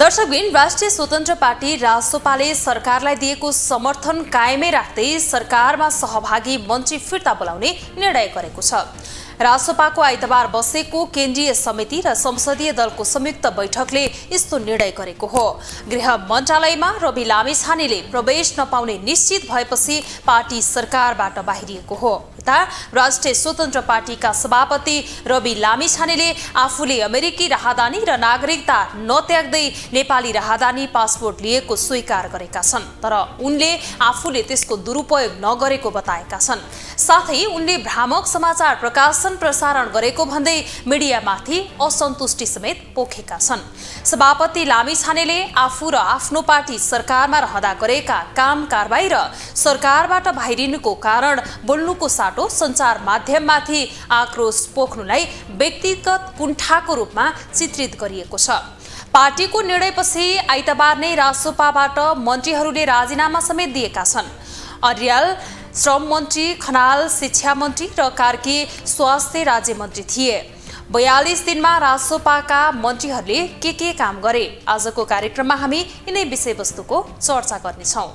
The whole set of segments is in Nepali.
दर्शकबिन राष्ट्रिय स्वतन्त्र पार्टी राजसोपाले सरकारलाई दिएको समर्थन कायमै राख्दै सरकारमा सहभागी मन्त्री फिर्ता बोलाउने निर्णय गरेको छ राजसोपाको आइतबार बसेको केन्द्रीय समिति र संसदीय दलको संयुक्त बैठकले यस्तो निर्णय गरेको हो गृह मन्त्रालयमा रवि लामेछानेले प्रवेश नपाउने निश्चित भएपछि पार्टी सरकारबाट बाहिरिएको हो ता राष्ट्रिय स्वतन्त्र पार्टीका सभापति रवि लामिछानेले आफूले अमेरिकी राहदानी र नागरिकता नत्याग्दै नेपाली राहदानी पासपोर्ट लिएको स्वीकार गरेका छन् तर उनले आफूले त्यसको दुरुपयोग नगरेको बताएका छन् साथै उनले भ्रामक समाचार प्रकाशन प्रसारण गरेको भन्दै मिडियामाथि असन्तुष्टि समेत पोखेका छन् सभापति लामिछानेले आफू र आफ्नो पार्टी सरकारमा रहँदा गरेका काम कारबाही र सरकारबाट बाहिरिनुको कारण बोल्नुको साथ बाटो सञ्चार माध्यममाथि आक्रोश पोख्नुलाई व्यक्तिगत कुण्ठाको रूपमा चित्रित गरिएको छ पार्टीको निर्णयपछि आइतबार नै राजसोपाबाट मन्त्रीहरूले राजीनामा समेत दिएका छन् अर्याल श्रम मन्त्री खनाल शिक्षा मन्त्री र कार्की स्वास्थ्य राज्य मन्त्री थिए बयालिस दिनमा राजसोपाका मन्त्रीहरूले के के काम गरे आजको कार्यक्रममा हामी यिनै विषयवस्तुको चर्चा गर्नेछौँ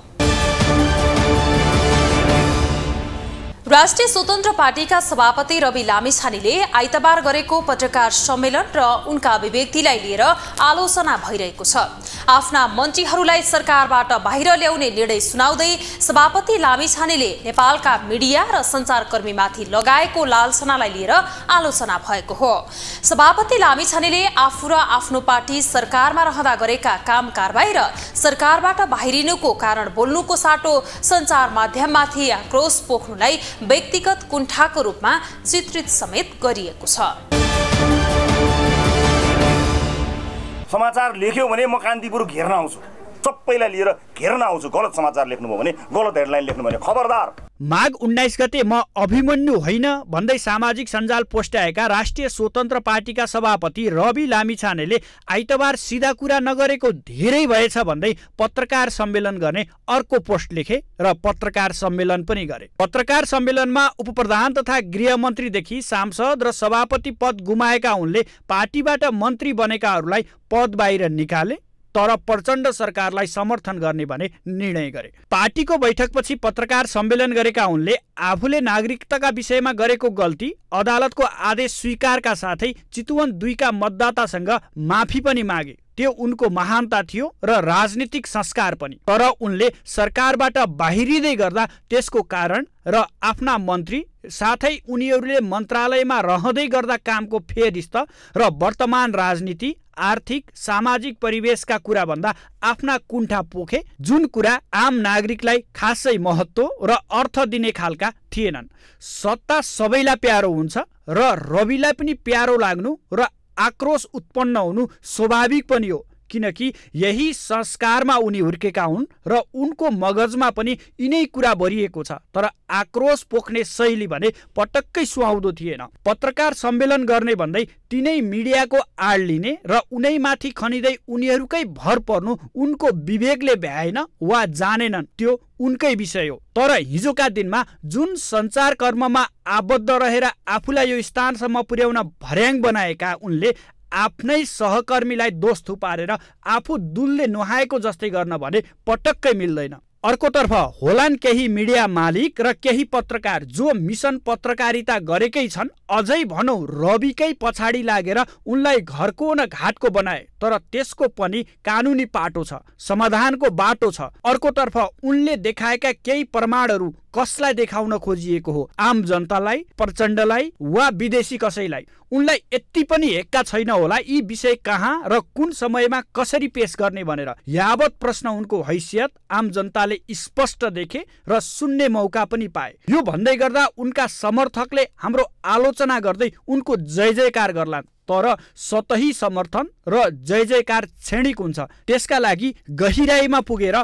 राष्ट्रिय स्वतन्त्र पार्टीका सभापति रवि लामिछानेले आइतबार गरेको पत्रकार सम्मेलन र उनका अभिव्यक्तिलाई लिएर आलोचना भइरहेको छ आफ्ना मन्त्रीहरूलाई सरकारबाट बाहिर ल्याउने निर्णय सुनाउँदै सभापति लामिछानेले नेपालका मिडिया र सञ्चारकर्मीमाथि लगाएको लालसनालाई लिएर आलोचना भएको हो सभापति लामिछानेले आफू र आफ्नो पार्टी सरकारमा रहँदा गरेका काम कारवाही र सरकारबाट बाहिरिनुको कारण बोल्नुको साटो सञ्चार माध्यममाथि आक्रोश पोख्नुलाई व्यक्तिगत कुण्ठाको रूपमा चित्रित समेत गरिएको छ समाचार लेख्यो भने म कान्तिपुर घेर्न आउँछु सबैलाई लिएर घेर्न आउँछु गलत समाचार लेख्नुभयो भने गलत हेडलाइन लेख्नुभयो भने खबरदार माघ उन्नाइस गते म अभिमन्यु होइन भन्दै सामाजिक सञ्जाल पोस्ट्याएका राष्ट्रिय स्वतन्त्र पार्टीका सभापति रवि लामिछानेले आइतबार सिधा कुरा नगरेको धेरै भएछ भन्दै पत्रकार सम्मेलन गर्ने अर्को पोस्ट लेखे र पत्रकार सम्मेलन पनि गरे पत्रकार सम्मेलनमा उपप्रधान तथा गृहमन्त्रीदेखि सांसद र सभापति पद गुमाएका उनले पार्टीबाट मन्त्री बनेकाहरूलाई पद बाहिर निकाले तर प्रचण्ड सरकारलाई समर्थन गर्ने भने निर्णय गरे पार्टीको बैठकपछि पत्रकार सम्मेलन गरेका उनले आफूले नागरिकताका विषयमा गरेको गल्ती अदालतको आदेश स्वीकारका साथै चितवन दुईका मतदातासँग माफी पनि मागे त्यो उनको महानता थियो र राजनीतिक संस्कार पनि तर उनले सरकारबाट बाहिरिँदै गर्दा त्यसको कारण र आफ्ना मन्त्री साथै उनीहरूले मन्त्रालयमा रहँदै गर्दा कामको फेरिस्त र वर्तमान राजनीति आर्थिक सामाजिक परिवेशका कुराभन्दा आफ्ना कुण्ठा पोखे जुन कुरा आम नागरिकलाई खासै महत्त्व र अर्थ दिने खालका थिएनन् सत्ता सबैलाई प्यारो हुन्छ र रविलाई पनि प्यारो लाग्नु र आक्रोश उत्पन्न हुनु स्वाभाविक पनि हो किनकि यही संस्कारमा उनी हुर्केका हुन् र उनको मगजमा पनि यिनै कुरा भरिएको छ तर आक्रोश पोख्ने शैली भने पटक्कै सुहाउँदो थिएन पत्रकार सम्मेलन गर्ने भन्दै तिनै मिडियाको आड लिने र उनैमाथि खनिँदै उनीहरूकै भर पर्नु उनको विवेकले भ्याएन वा जानेनन् त्यो उनकै विषय हो तर हिजोका दिनमा जुन सञ्चार कर्ममा आबद्ध रहेर आफूलाई यो स्थानसम्म पुर्याउन भर्याङ बनाएका उनले आफ्नै सहकर्मीलाई दोष थुपारेर आफू दुलले नुहाएको जस्तै गर्न भने पटक्कै मिल्दैन अर्कोतर्फ होलान् केही मिडिया मालिक र केही पत्रकार जो मिसन पत्रकारिता गरेकै छन् अझै भनौँ रविकै पछाडि लागेर उनलाई घरको न घाटको बनाए तर त्यसको पनि कानुनी पाटो छ समाधानको बाटो छ अर्कोतर्फ उनले देखाएका केही प्रमाणहरू कसलाई देखाउन खोजिएको हो आम जनतालाई प्रचण्डलाई वा विदेशी कसैलाई उनलाई यति पनि हेक्का छैन होला यी विषय कहाँ र कुन समयमा कसरी पेश गर्ने भनेर यावत प्रश्न उनको हैसियत आम जनताले स्पष्ट देखे र सुन्ने मौका पनि पाए यो भन्दै गर्दा उनका समर्थकले हाम्रो आलोचना गर्दै उनको जय जयकार गर्लान् तर सतही समर्थन र जय जयकार क्षणिक हुन्छ त्यसका लागि गहिराइमा पुगेर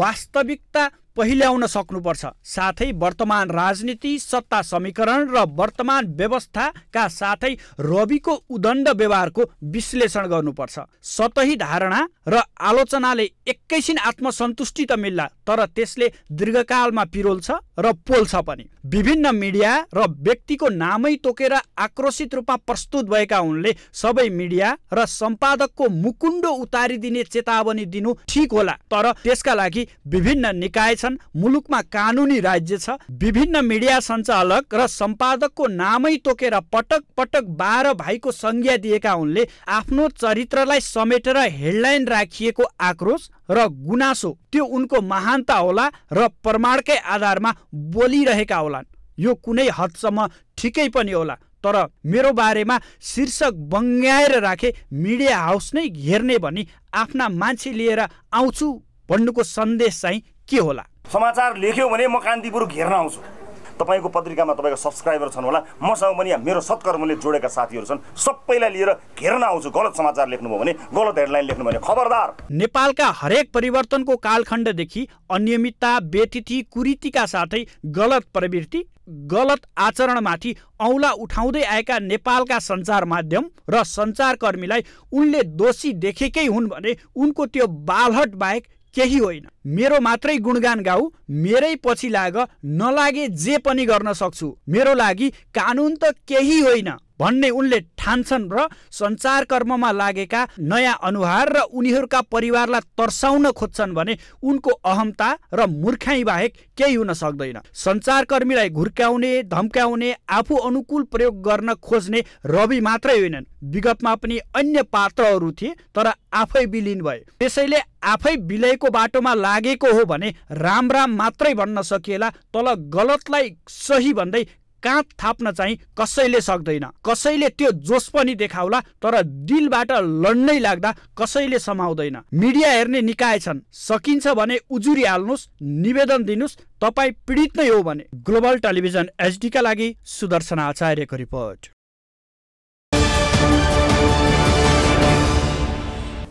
वास्तविकता पहिल्याउन सक्नुपर्छ साथै वर्तमान राजनीति सत्ता समीकरण र वर्तमान व्यवस्थाका साथै रविको उदण्ड व्यवहारको विश्लेषण गर्नुपर्छ सतही धारणा र आलोचनाले एकैछिन आत्मसन्तुष्टि त मिल्ला तर त्यसले दीर्घकालमा पिरोल्छ र पोल्छ पनि विभिन्न मिडिया र व्यक्तिको नामै तोकेर आक्रोशित रूपमा प्रस्तुत भएका उनले सबै मिडिया र सम्पादकको मुकुण्डो उतारिदिने चेतावनी दिनु ठिक होला तर त्यसका लागि विभिन्न निकाय छन् मुलुकमा कानुनी राज्य छ विभिन्न मिडिया सञ्चालक र सम्पादकको नामै तोकेर पटक पटक बाह्र भाइको संज्ञा दिएका उनले आफ्नो चरित्रलाई समेटेर हेडलाइन राखिएको आक्रोश र गुनासो त्यो उनको महानता होला र प्रमाणकै आधारमा बोलिरहेका होला यो कुनै हदसम्म ठिकै पनि होला तर मेरो बारेमा शीर्षक बङ्ग्याएर राखे मिडिया हाउस नै घेर्ने भनी आफ्ना मान्छे लिएर आउँछु भन्नुको सन्देश चाहिँ के होला समाचार लेख्यो भने म कान्तिपुर घेर्न आउँछु तपाईँको पत्रिकामा तपाईँको सब्सक्राइबर छन् होला मसँग पनि यहाँ मेरो सत्कर्मले जोडेका साथीहरू छन् सबैलाई लिएर घेर्न आउँछु गलत समाचार लेख्नुभयो भने गलत हेडलाइन लेख्नुभयो भने खबरदार नेपालका हरेक परिवर्तनको कालखण्डदेखि अनियमितता व्यतिथि कुरीतिका साथै गलत प्रवृत्ति गलत आचरणमाथि औँला उठाउँदै आएका नेपालका सञ्चार माध्यम र सञ्चारकर्मीलाई उनले दोषी देखेकै हुन् भने उनको त्यो बालहट बाहेक केही होइन मेरो मात्रै गुणगान गाऊ मेरै पछि लाग नलागे जे पनि गर्न सक्छु मेरो लागि कानुन त केही होइन भन्ने उनले ठान्छन् र कर्ममा लागेका नयाँ अनुहार र उनीहरूका परिवारलाई तर्साउन खोज्छन् भने उनको अहमता र मूर्खाइ बाहेक केही हुन सक्दैन सञ्चारकर्मीलाई घुर्क्याउने धम्क्याउने आफू अनुकूल प्रयोग गर्न खोज्ने रवि मात्रै होइनन् विगतमा पनि अन्य पात्रहरू थिए तर आफै विलिन भए त्यसैले आफै विलयको बाटोमा लागेको हो भने राम राम मात्रै भन्न सकिएला तल गलतलाई सही भन्दै काँध थाप्न चाहिँ कसैले सक्दैन कसैले त्यो जोस पनि देखाउला तर दिलबाट लड्नै लाग्दा कसैले समाउँदैन मिडिया हेर्ने निकाय छन् सकिन्छ भने उजुरी हाल्नुहोस् निवेदन दिनुहोस् तपाईँ पीडित नै हो भने ग्लोबल टेलिभिजन एचडीका लागि सुदर्शन आचार्यको रिपोर्ट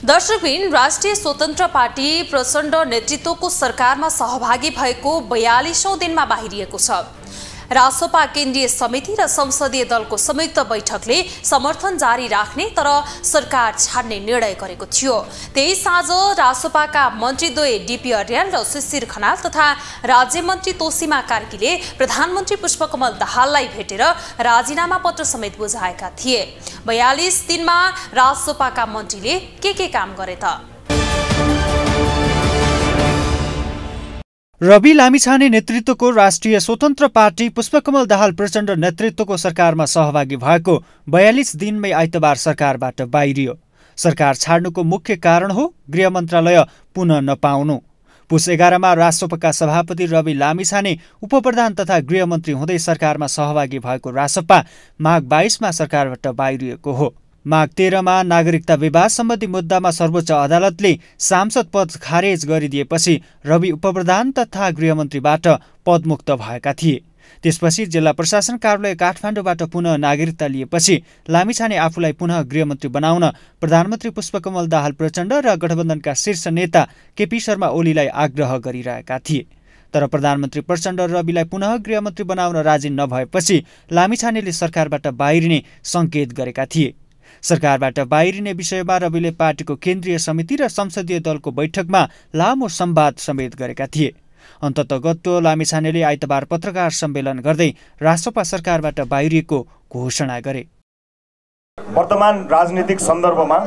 दर्शकबिन राष्ट्रिय स्वतन्त्र पार्टी प्रचण्ड नेतृत्वको सरकारमा सहभागी भएको बयालिसौँ दिनमा बाहिरिएको छ रासोपा केन्द्रीय समिति र संसदीय दलको संयुक्त बैठकले समर्थन जारी राख्ने तर सरकार छाड्ने निर्णय गरेको थियो त्यही साँझ मन्त्री मन्त्रीद्वय डिपी अर्याल र सुशीर खनाल तथा राज्य मन्त्री तोसीमा कार्कीले प्रधानमन्त्री पुष्पकमल दाहाललाई भेटेर राजीनामा पत्र समेत बुझाएका थिए बयालिस दिनमा रासोपाका मन्त्रीले के के काम गरे त रवि लामिछाने नेतृत्वको राष्ट्रिय स्वतन्त्र पार्टी पुष्पकमल दाहाल प्रचण्ड नेतृत्वको सरकारमा सहभागी भएको बयालिस दिनमै आइतबार सरकारबाट बाहिरियो सरकार छाड्नुको मुख्य कारण हो गृह मन्त्रालय पुनः नपाउनु पुस एघारमा रासोपाका सभापति रवि लामिछाने उपप्रधान तथा गृहमन्त्री हुँदै सरकारमा सहभागी भएको रासपा माघ बाइसमा सरकारबाट बाहिरिएको हो माघ तेह्रमा नागरिकता विवाद सम्बन्धी मुद्दामा सर्वोच्च अदालतले सांसद पद खारेज गरिदिएपछि रवि उपप्रधान तथा गृहमन्त्रीबाट पदमुक्त भएका थिए त्यसपछि जिल्ला प्रशासन कार्यालय काठमाडौँबाट पुनः नागरिकता लिएपछि लामिछाने आफूलाई पुनः गृहमन्त्री बनाउन प्रधानमन्त्री पुष्पकमल दाहाल प्रचण्ड र गठबन्धनका शीर्ष नेता केपी शर्मा ओलीलाई आग्रह गरिरहेका थिए तर प्रधानमन्त्री प्रचण्ड रविलाई पुनः गृहमन्त्री बनाउन राजी नभएपछि लामिछानेले सरकारबाट बाहिरिने सङ्केत गरेका थिए सरकारबाट बाहिरिने विषयमा रविले पार्टीको केन्द्रीय समिति र संसदीय दलको बैठकमा लामो सम्वाद समेत गरेका थिए अन्तत अन्ततगत्व लामिछानेले आइतबार पत्रकार सम्मेलन गर्दै रासोपा सरकारबाट बाहिरिएको घोषणा गरे वर्तमान राजनीतिक सन्दर्भमा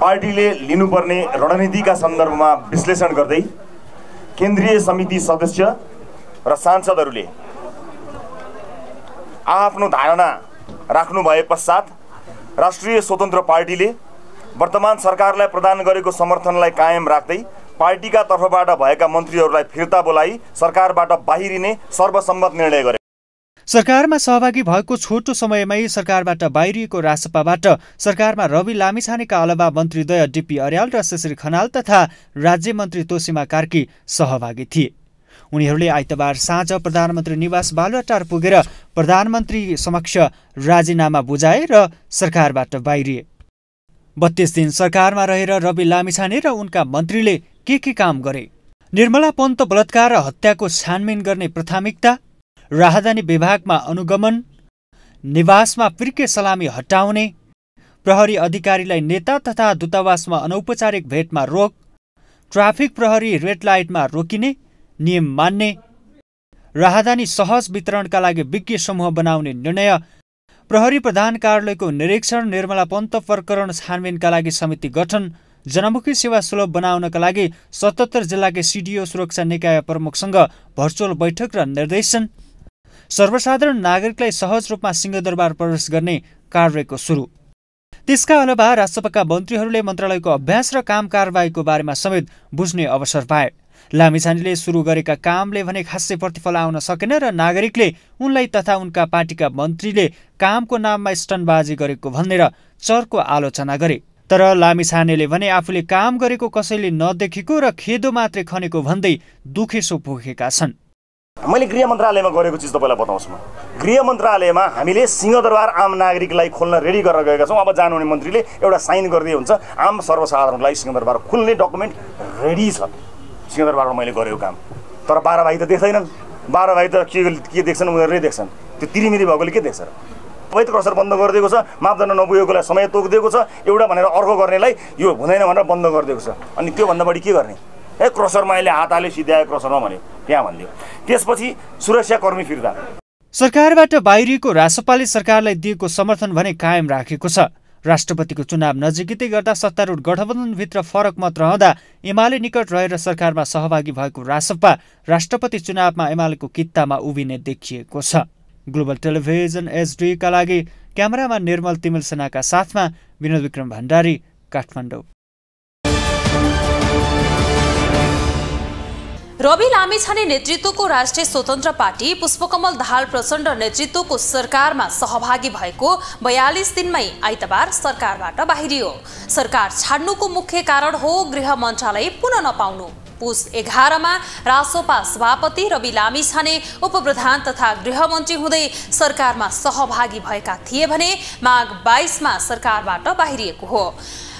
पार्टीले लिनुपर्ने रणनीतिका सन्दर्भमा विश्लेषण गर्दै केन्द्रीय समिति सदस्य र सांसदहरूले आफ्नो धारणा राख्नु भए पश्चात राष्ट्रिय स्वतन्त्र पार्टीले वर्तमान सरकारलाई प्रदान गरेको समर्थनलाई कायम राख्दै पार्टीका तर्फबाट भएका मन्त्रीहरूलाई फिर्ता बोलाई सरकारबाट बाहिरिने सर्वसम्मत निर्णय गरे सरकारमा सहभागी भएको छोटो समयमै सरकारबाट बाहिरिएको रासपाबाट सरकारमा रवि लामिछानेका अलावा दय डिपी अर्याल र शेषिर खनाल तथा राज्यमन्त्री तोसीमा तोसिमा कार्की सहभागी थिए उनीहरूले आइतबार साँझ प्रधानमन्त्री निवास बालुवाटार पुगेर प्रधानमन्त्री समक्ष राजीनामा बुझाए र सरकारबाट बाहिरिए बत्तीस दिन सरकारमा रहेर रवि लामिछाने र उनका मन्त्रीले के के काम गरे निर्मला पन्त बलात्कार र हत्याको छानबिन गर्ने प्राथमिकता राहदानी विभागमा अनुगमन निवासमा पिर्के सलामी हटाउने प्रहरी अधिकारीलाई नेता तथा दूतावासमा अनौपचारिक भेटमा रोक ट्राफिक प्रहरी रेड लाइटमा रोकिने नियम मान्ने राहदानी सहज वितरणका लागि विज्ञ समूह बनाउने निर्णय प्रहरी प्रधान कार्यालयको निरीक्षण निर्मला पन्त प्रकरण छानबिनका लागि समिति गठन जनमुखी सेवा सुलभ बनाउनका लागि सतहत्तर जिल्लाकै सिडिओ सुरक्षा निकाय प्रमुखसँग भर्चुअल बैठक र निर्देशन सर्वसाधारण नागरिकलाई सहज रूपमा सिंहदरबार प्रवेश गर्ने कार्यको सुरु त्यसका अलावा राजसभाका मन्त्रीहरूले मन्त्रालयको अभ्यास र काम कारवाहीको बारेमा समेत बुझ्ने अवसर पाए लामिछानेले सुरु गरेका कामले भने खासै प्रतिफल आउन सकेन र नागरिकले उनलाई तथा उनका पार्टीका मन्त्रीले कामको नाममा स्टनबाजी गरेको भनेर चर्को आलोचना गरे तर लामिछानेले भने आफूले काम गरेको कसैले नदेखेको र खेदो मात्रै खनेको भन्दै दुखेसो पोखेका छन् मैले गृह मन्त्रालयमा गरेको चिज तपाईँलाई बताउँछु म गृह मन्त्रालयमा हामीले सिंहदरबार आम नागरिकलाई खोल्न रेडी गरेर गएका छौँ अब जानुहुने मन्त्रीले एउटा साइन गरिदिए हुन्छ आम सर्वसाधारणलाई सिंहदरबार खोल्ने डकुमेन्ट रेडी छ सिंहदरबारमा मैले गरेको काम तर बाह्र भाइ त देख्दैनन् बाह्र भाइ त के के देख्छन् उनीहरूले देख्छन् त्यो तिरिमिरी भएकोले के देख्छ र अवैध क्रसर बन्द गरिदिएको छ मापदण्ड नपुगेकोलाई समय तोकिदिएको छ एउटा भनेर अर्को गर्नेलाई यो हुँदैन भनेर बन्द गरिदिएको छ अनि त्योभन्दा बढी के गर्ने ए क्रसरमा अहिले हात हाले सिध्यायो क्रसरमा भने त्यहाँ भनिदियो त्यसपछि सुरक्षाकर्मी फिर्ता सरकारबाट बाहिरिएको रासपाले सरकारलाई दिएको समर्थन भने कायम राखेको छ राष्ट्रपतिको चुनाव नजिकै गर्दा सत्तारूढ गठबन्धनभित्र फरक मत रहँदा एमाले निकट रहेर सरकारमा सहभागी भएको रासपा राष्ट्रपति चुनावमा एमालेको कित्तामा उभिने देखिएको छ ग्लोबल टेलिभिजन एसडीका लागि क्यामरामा निर्मल तिमिल सेनाका साथमा विनोद विक्रम भण्डारी काठमाडौँ रवि लामिछाने नेतृत्वको राष्ट्रिय स्वतन्त्र पार्टी पुष्पकमल दाहाल प्रचण्ड नेतृत्वको सरकारमा सहभागी भएको बयालिस दिनमै आइतबार सरकारबाट बाहिरियो सरकार छाड्नुको मुख्य कारण हो गृह मन्त्रालय पुनः नपाउनु पुस एघारमा रासोपा सभापति रवि लामिछाने उपप्रधान तथा गृहमन्त्री हुँदै सरकारमा सहभागी भएका थिए भने माघ बाइसमा सरकारबाट बाहिरिएको हो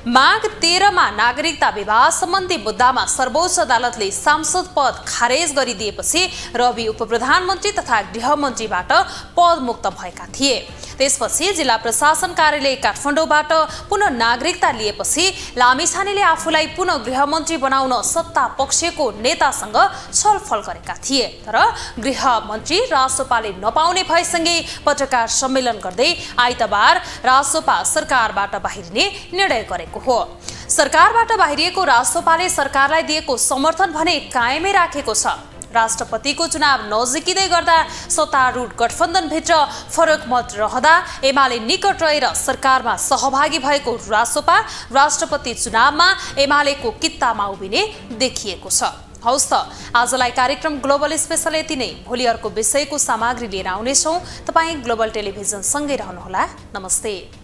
माघ तेह्रमा नागरिकता विवाह सम्बन्धी मुद्दामा सर्वोच्च अदालतले सांसद पद खारेज गरिदिएपछि रवि उप प्रधानमन्त्री तथा गृहमन्त्रीबाट पदमुक्त भएका थिए त्यसपछि जिल्ला प्रशासन कार्यालय काठमाडौँबाट पुनः नागरिकता लिएपछि लामिछानेले आफूलाई पुनः गृहमन्त्री बनाउन सत्ता पक्षको नेतासँग छलफल गरेका थिए तर गृहमन्त्री राजसोपाले नपाउने भएसँगै पत्रकार सम्मेलन गर्दै आइतबार राजसोपा सरकारबाट बाहिरिने निर्णय गरेको हो सरकारबाट बाहिरिएको राजसोपाले सरकारलाई दिएको समर्थन भने कायमै राखेको छ राष्ट्रपतिको चुनाव नजिकिँदै गर्दा सत्तारूढ गठबन्धनभित्र फरक मत रहँदा एमाले निकट रहेर सरकारमा सहभागी भएको रासोपा राष्ट्रपति चुनावमा एमालेको कित्तामा उभिने देखिएको छ हौस् त आजलाई कार्यक्रम ग्लोबल स्पेसल यति नै भोलि अर्को विषयको सामग्री लिएर आउनेछौँ तपाईँ ग्लोबल टेलिभिजनसँगै रहनुहोला नमस्ते